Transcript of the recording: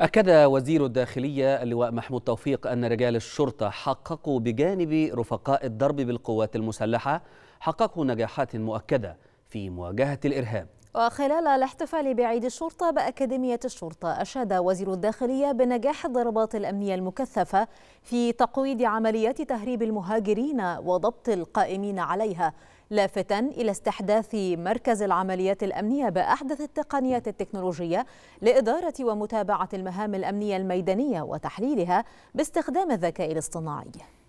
أكد وزير الداخلية اللواء محمود توفيق أن رجال الشرطة حققوا بجانب رفقاء الضرب بالقوات المسلحة حققوا نجاحات مؤكدة في مواجهة الإرهاب وخلال الاحتفال بعيد الشرطة بأكاديمية الشرطة أشاد وزير الداخلية بنجاح الضربات الأمنية المكثفة في تقويض عمليات تهريب المهاجرين وضبط القائمين عليها لافتا إلى استحداث مركز العمليات الأمنية بأحدث التقنيات التكنولوجية لإدارة ومتابعة المهام الأمنية الميدانية وتحليلها باستخدام الذكاء الاصطناعي